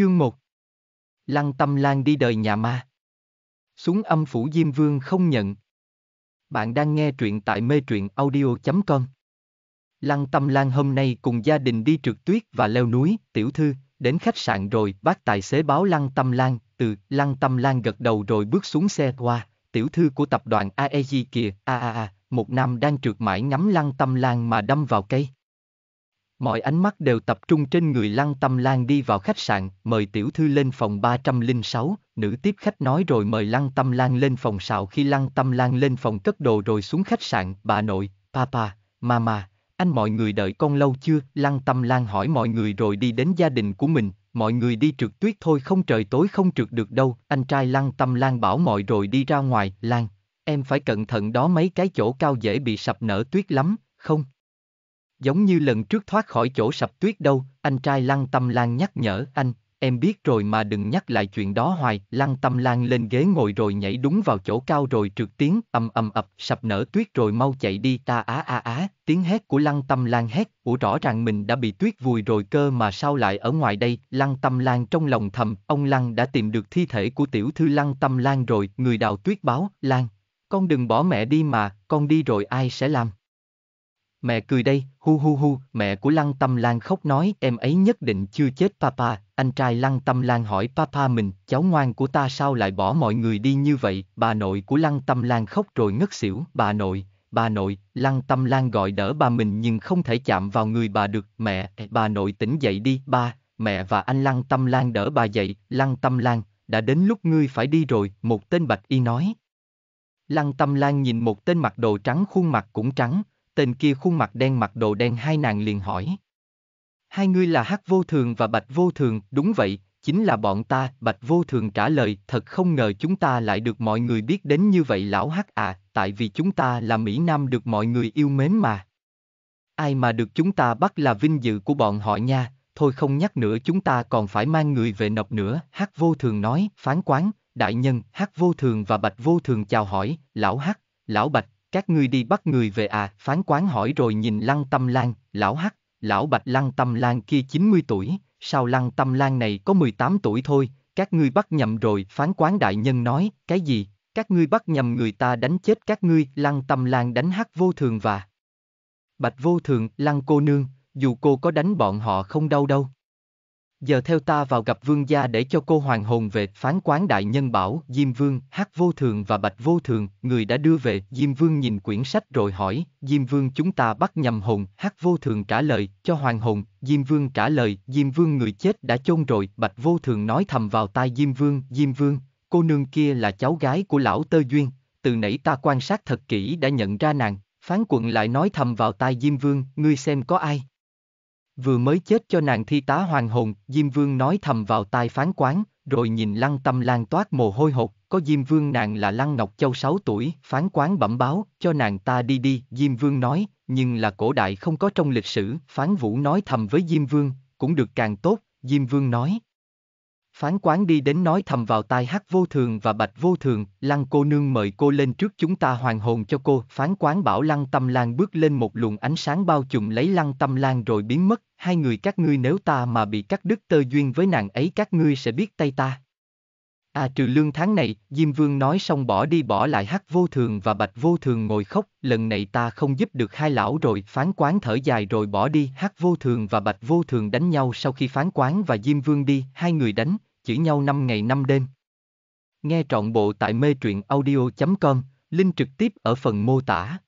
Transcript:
Chương 1 Lăng tâm lan đi đời nhà ma Xuống âm phủ Diêm Vương không nhận Bạn đang nghe truyện tại mê truyện audio.com Lăng tâm lan hôm nay cùng gia đình đi trượt tuyết và leo núi, tiểu thư, đến khách sạn rồi bác tài xế báo lăng tâm lan, từ lăng tâm lan gật đầu rồi bước xuống xe qua, tiểu thư của tập đoàn AEG kìa, a a a, một nam đang trượt mãi ngắm lăng tâm lan mà đâm vào cây. Mọi ánh mắt đều tập trung trên người Lăng Tâm Lan đi vào khách sạn, mời tiểu thư lên phòng 306, nữ tiếp khách nói rồi mời Lăng Tâm Lan lên phòng sạo khi Lăng Tâm Lan lên phòng cất đồ rồi xuống khách sạn, bà nội, papa, mama, anh mọi người đợi con lâu chưa? Lăng Tâm Lan hỏi mọi người rồi đi đến gia đình của mình, mọi người đi trượt tuyết thôi không trời tối không trượt được đâu, anh trai Lăng Tâm Lan bảo mọi rồi đi ra ngoài, Lan, em phải cẩn thận đó mấy cái chỗ cao dễ bị sập nở tuyết lắm, không? Giống như lần trước thoát khỏi chỗ sập tuyết đâu, anh trai Lăng Tâm Lan nhắc nhở anh, em biết rồi mà đừng nhắc lại chuyện đó hoài. Lăng Tâm Lan lên ghế ngồi rồi nhảy đúng vào chỗ cao rồi trượt tiếng ầm ầm ập, sập nở tuyết rồi mau chạy đi ta á á á, tiếng hét của Lăng Tâm Lan hét, ủa rõ ràng mình đã bị tuyết vùi rồi cơ mà sao lại ở ngoài đây, Lăng Tâm Lan trong lòng thầm, ông Lăng đã tìm được thi thể của tiểu thư Lăng Tâm Lan rồi, người đào tuyết báo, Lan, con đừng bỏ mẹ đi mà, con đi rồi ai sẽ làm. Mẹ cười đây, hu hu hu, mẹ của Lăng Tâm Lan khóc nói em ấy nhất định chưa chết papa, anh trai Lăng Tâm Lan hỏi papa mình, cháu ngoan của ta sao lại bỏ mọi người đi như vậy, bà nội của Lăng Tâm Lan khóc rồi ngất xỉu, bà nội, bà nội, Lăng Tâm Lan gọi đỡ bà mình nhưng không thể chạm vào người bà được, mẹ, bà nội tỉnh dậy đi, ba, mẹ và anh Lăng Tâm Lan đỡ bà dậy, Lăng Tâm Lan, đã đến lúc ngươi phải đi rồi, một tên bạch y nói. Lăng Tâm Lan nhìn một tên mặc đồ trắng khuôn mặt cũng trắng, tên kia khuôn mặt đen mặc đồ đen hai nàng liền hỏi. Hai ngươi là Hắc Vô Thường và Bạch Vô Thường, đúng vậy, chính là bọn ta, Bạch Vô Thường trả lời, thật không ngờ chúng ta lại được mọi người biết đến như vậy lão Hắc à, tại vì chúng ta là Mỹ Nam được mọi người yêu mến mà. Ai mà được chúng ta bắt là vinh dự của bọn họ nha, thôi không nhắc nữa chúng ta còn phải mang người về nộp nữa, Hắc Vô Thường nói, phán quán, đại nhân, Hắc Vô Thường và Bạch Vô Thường chào hỏi, lão Hắc, lão Bạch, các ngươi đi bắt người về à, phán quán hỏi rồi nhìn lăng tâm lan, lão hắc, lão bạch lăng tâm lan kia 90 tuổi, sao lăng tâm lan này có 18 tuổi thôi, các ngươi bắt nhầm rồi, phán quán đại nhân nói, cái gì, các ngươi bắt nhầm người ta đánh chết các ngươi, lăng tâm lan đánh hắc vô thường và. Bạch vô thường, lăng cô nương, dù cô có đánh bọn họ không đau đâu giờ theo ta vào gặp vương gia để cho cô hoàng hồn về, phán quán đại nhân bảo, Diêm Vương, hát vô thường và bạch vô thường, người đã đưa về, Diêm Vương nhìn quyển sách rồi hỏi, Diêm Vương chúng ta bắt nhầm hồn, hát vô thường trả lời, cho hoàng hồn, Diêm Vương trả lời, Diêm Vương người chết đã chôn rồi, bạch vô thường nói thầm vào tai Diêm Vương, Diêm Vương, cô nương kia là cháu gái của lão tơ duyên, từ nãy ta quan sát thật kỹ đã nhận ra nàng, phán quận lại nói thầm vào tai Diêm Vương, ngươi xem có ai vừa mới chết cho nàng thi tá hoàng hồn, Diêm Vương nói thầm vào tai phán quán, rồi nhìn Lăng Tâm Lan toát mồ hôi hột, có Diêm Vương nàng là Lăng Ngọc Châu 6 tuổi, phán quán bẩm báo, cho nàng ta đi đi, Diêm Vương nói, nhưng là cổ đại không có trong lịch sử, phán vũ nói thầm với Diêm Vương, cũng được càng tốt, Diêm Vương nói. Phán quán đi đến nói thầm vào tai Hắc vô thường và bạch vô thường, lăng cô nương mời cô lên trước chúng ta hoàn hồn cho cô. Phán quán bảo lăng tâm lan bước lên một luồng ánh sáng bao trùm lấy lăng tâm lan rồi biến mất. Hai người các ngươi nếu ta mà bị cắt đứt tơ duyên với nàng ấy các ngươi sẽ biết tay ta. À trừ lương tháng này, Diêm Vương nói xong bỏ đi bỏ lại hắc vô thường và bạch vô thường ngồi khóc, lần này ta không giúp được hai lão rồi, phán quán thở dài rồi bỏ đi, hắc vô thường và bạch vô thường đánh nhau sau khi phán quán và Diêm Vương đi, hai người đánh, chỉ nhau năm ngày năm đêm. Nghe trọn bộ tại mê truyện audio.com, link trực tiếp ở phần mô tả.